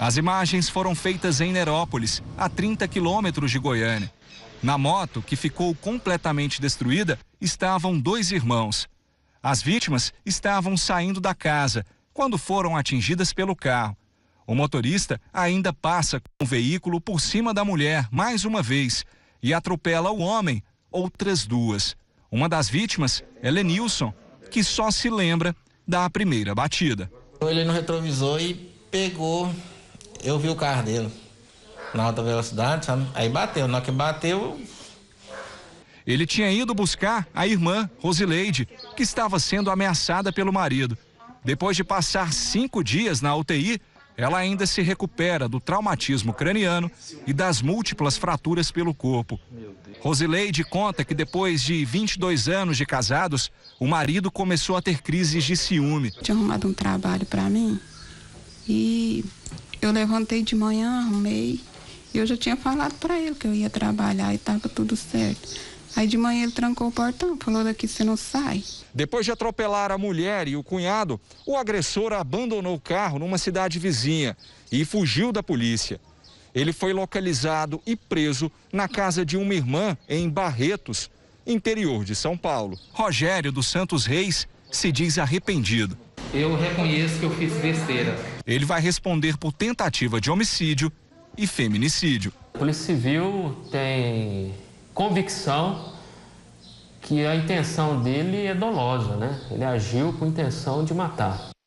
As imagens foram feitas em Nerópolis, a 30 quilômetros de Goiânia. Na moto, que ficou completamente destruída, estavam dois irmãos. As vítimas estavam saindo da casa quando foram atingidas pelo carro. O motorista ainda passa com o veículo por cima da mulher mais uma vez e atropela o homem outras duas. Uma das vítimas é Lenilson, que só se lembra da primeira batida. Ele não retrovisou e pegou eu vi o carro dele na alta velocidade, sabe? Aí bateu, na hora que bateu. Ele tinha ido buscar a irmã, Rosileide, que estava sendo ameaçada pelo marido. Depois de passar cinco dias na UTI, ela ainda se recupera do traumatismo craniano e das múltiplas fraturas pelo corpo. Rosileide conta que depois de 22 anos de casados, o marido começou a ter crises de ciúme. Tinha arrumado um trabalho para mim e eu levantei de manhã, arrumei. Eu já tinha falado para ele que eu ia trabalhar e estava tudo certo. Aí de manhã ele trancou o portão, falou daqui você não sai. Depois de atropelar a mulher e o cunhado, o agressor abandonou o carro numa cidade vizinha e fugiu da polícia. Ele foi localizado e preso na casa de uma irmã em Barretos, interior de São Paulo. Rogério dos Santos Reis se diz arrependido. Eu reconheço que eu fiz besteira ele vai responder por tentativa de homicídio e feminicídio. A Polícia Civil tem convicção que a intenção dele é dolosa, né? Ele agiu com intenção de matar.